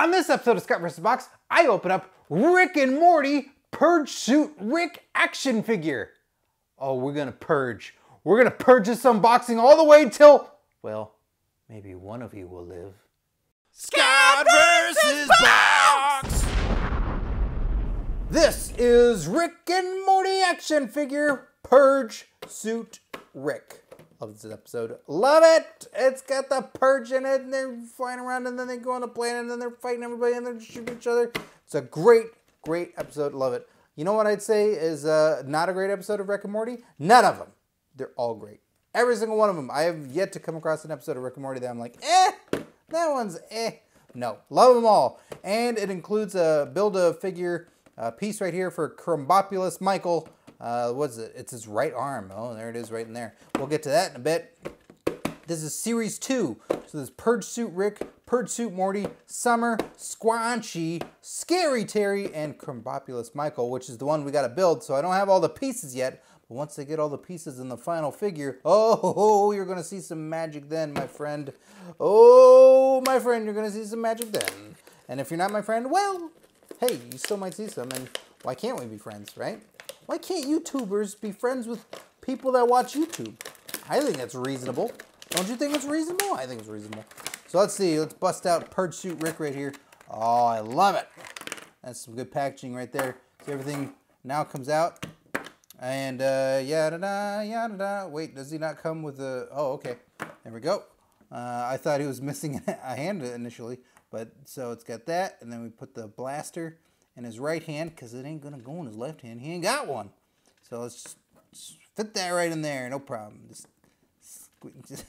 On this episode of Scott vs. Box, I open up Rick and Morty Purge Suit Rick action figure. Oh, we're gonna purge. We're gonna purge this unboxing all the way till, well, maybe one of you will live. Scott vs. Box! This is Rick and Morty action figure Purge Suit Rick of this episode. Love it! It's got the purge in it, and they're flying around, and then they go on a planet, and then they're fighting everybody, and they're shooting each other. It's a great, great episode. Love it. You know what I'd say is uh, not a great episode of Rick and Morty? None of them. They're all great. Every single one of them. I have yet to come across an episode of Rick and Morty that I'm like, eh, that one's eh. No, love them all. And it includes a build-a-figure uh, piece right here for Crumbopulous Michael, uh, what's it? It's his right arm. Oh, there it is right in there. We'll get to that in a bit. This is series two. So there's Purge Suit Rick, Purge Suit Morty, Summer, Squanchy, Scary Terry, and Crumbopulous Michael, which is the one we got to build. So I don't have all the pieces yet, but once I get all the pieces in the final figure, oh, you're going to see some magic then, my friend. Oh, my friend, you're going to see some magic then. And if you're not my friend, well, hey, you still might see some, and why can't we be friends, right? Why can't YouTubers be friends with people that watch YouTube? I think that's reasonable. Don't you think it's reasonable? I think it's reasonable. So let's see. Let's bust out Purge Suit Rick right here. Oh, I love it. That's some good packaging right there. See, everything now comes out. And uh, yada da, yada da. Wait, does he not come with a... Oh, okay. There we go. Uh, I thought he was missing a hand initially. But so it's got that. And then we put the blaster in his right hand because it ain't going to go in his left hand. He ain't got one. So let's just, fit that right in there. No problem. Just, just,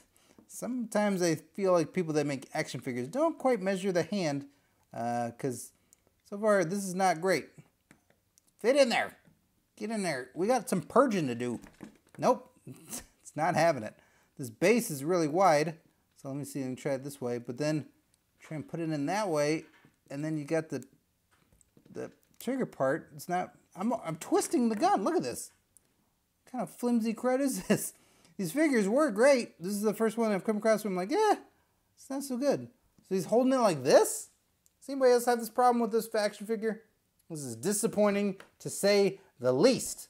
sometimes I feel like people that make action figures don't quite measure the hand because uh, so far this is not great. Fit in there. Get in there. We got some purging to do. Nope. It's not having it. This base is really wide. So let me see and try it this way. But then try and put it in that way. And then you got the the trigger part, it's not, I'm, I'm twisting the gun. Look at this. What kind of flimsy crud is this? These figures were great. This is the first one I've come across where I'm like, yeah, it's not so good. So he's holding it like this? Does anybody else have this problem with this faction figure? This is disappointing to say the least.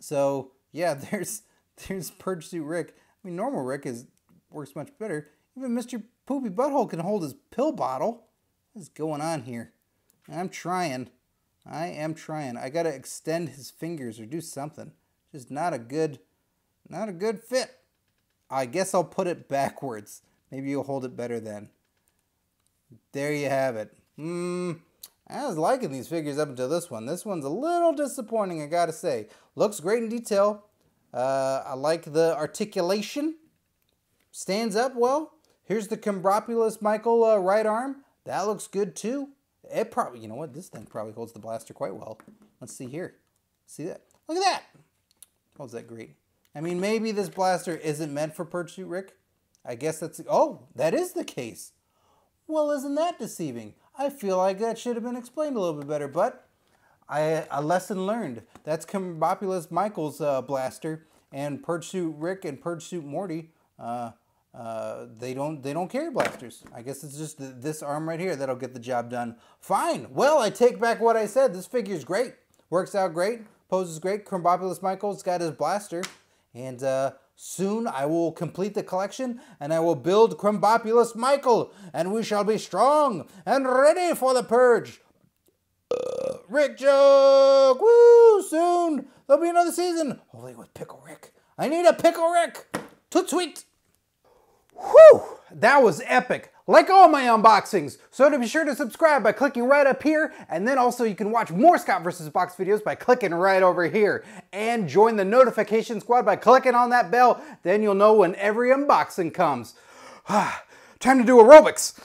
So yeah, there's there's Purge Suit Rick. I mean, normal Rick is works much better. Even Mr. Poopy Butthole can hold his pill bottle. What's going on here? I'm trying. I am trying. I gotta extend his fingers or do something. Just not a good, not a good fit. I guess I'll put it backwards. Maybe you'll hold it better then. There you have it. Hmm. I was liking these figures up until this one. This one's a little disappointing, I gotta say. Looks great in detail. Uh, I like the articulation. Stands up well. Here's the Combropulus Michael uh, right arm. That looks good too. It probably, you know what, this thing probably holds the blaster quite well. Let's see here. See that? Look at that! Holds oh, that great. I mean, maybe this blaster isn't meant for pursuit, Rick. I guess that's, oh, that is the case. Well, isn't that deceiving? I feel like that should have been explained a little bit better, but I, a lesson learned. That's Combopulus Michael's uh, blaster, and Pursuit Rick and Pursuit Morty uh, uh, they don't they don't carry blasters. I guess it's just th this arm right here that'll get the job done. Fine. Well, I take back what I said. This figure's great. Works out great. Poses great. Crumbopulus Michael's got his blaster. And uh, soon I will complete the collection and I will build Crumbopulus Michael. And we shall be strong and ready for the purge. Uh, Rick joke! Woo! Soon there'll be another season. Hopefully with Pickle Rick. I need a Pickle Rick! Toot sweet! Whew! That was epic! Like all my unboxings, so to be sure to subscribe by clicking right up here, and then also you can watch more Scott vs. Box videos by clicking right over here. And join the notification squad by clicking on that bell, then you'll know when every unboxing comes. Time to do aerobics!